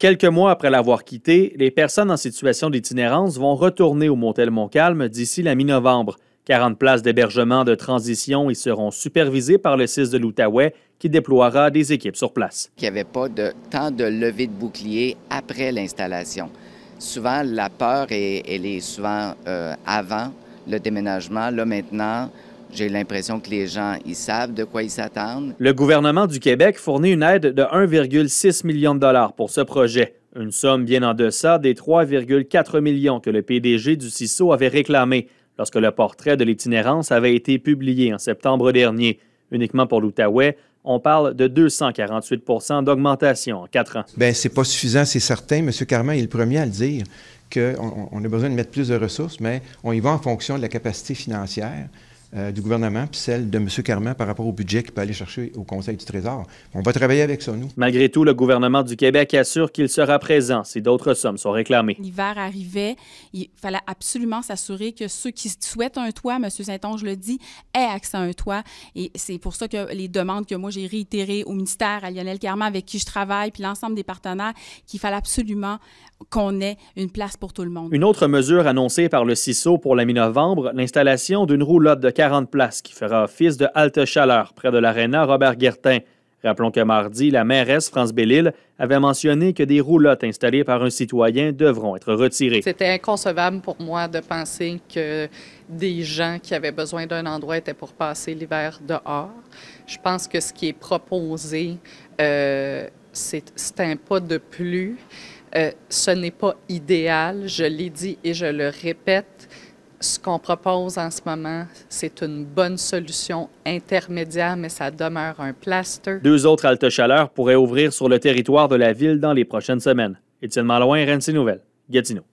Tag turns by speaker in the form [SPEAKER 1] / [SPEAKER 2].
[SPEAKER 1] Quelques mois après l'avoir quitté, les personnes en situation d'itinérance vont retourner au motel Montcalm d'ici la mi-novembre. 40 places d'hébergement de transition y seront supervisées par le 6 de l'Outaouais qui déploiera des équipes sur place. Il n'y avait pas de
[SPEAKER 2] temps de levée de bouclier après l'installation. Souvent, la peur, est, souvent euh, avant le déménagement. Là, maintenant, j'ai l'impression que les gens, ils savent de
[SPEAKER 1] quoi ils s'attendent. Le gouvernement du Québec fournit une aide de 1,6 million de dollars pour ce projet, une somme bien en deçà des 3,4 millions que le PDG du CISO avait réclamé lorsque le portrait de l'itinérance avait été publié en septembre dernier. Uniquement pour l'Outaouais, on parle de 248 d'augmentation en quatre ans.
[SPEAKER 3] Bien, c'est pas suffisant, c'est certain. M. Carman est le premier à le dire, qu'on on a besoin de mettre plus de ressources, mais on y va en fonction de la capacité financière. Euh, du gouvernement, puis celle de M. Carman par rapport au budget qu'il peut aller chercher au Conseil du Trésor. On va travailler avec ça, nous.
[SPEAKER 1] Malgré tout, le gouvernement du Québec assure qu'il sera présent si d'autres sommes sont réclamées.
[SPEAKER 4] L'hiver arrivait, il fallait absolument s'assurer que ceux qui souhaitent un toit, M. Saint-Onge le dit, aient accès à un toit. Et c'est pour ça que les demandes que moi j'ai réitérées au ministère, à Lionel Carman, avec qui je travaille, puis l'ensemble des partenaires, qu'il fallait absolument qu'on ait une place pour tout le monde.
[SPEAKER 1] Une autre mesure annoncée par le CISO pour la mi-novembre, l'installation d'une roulotte de 40 places qui fera office de halte chaleur près de l'aréna Robert Guertin. Rappelons que mardi, la mairesse France Bellil avait mentionné que des roulottes installées par un citoyen devront être retirées.
[SPEAKER 2] C'était inconcevable pour moi de penser que des gens qui avaient besoin d'un endroit étaient pour passer l'hiver dehors. Je pense que ce qui est proposé, euh, c'est un pas de plus. Euh, ce n'est pas idéal, je l'ai dit et je le répète ce qu'on propose en ce moment, c'est une bonne solution intermédiaire, mais ça demeure un plaster.
[SPEAKER 1] Deux autres haltes chaleurs pourraient ouvrir sur le territoire de la ville dans les
[SPEAKER 3] prochaines semaines. Étienne Malouin, RNC Nouvelle, Gatineau.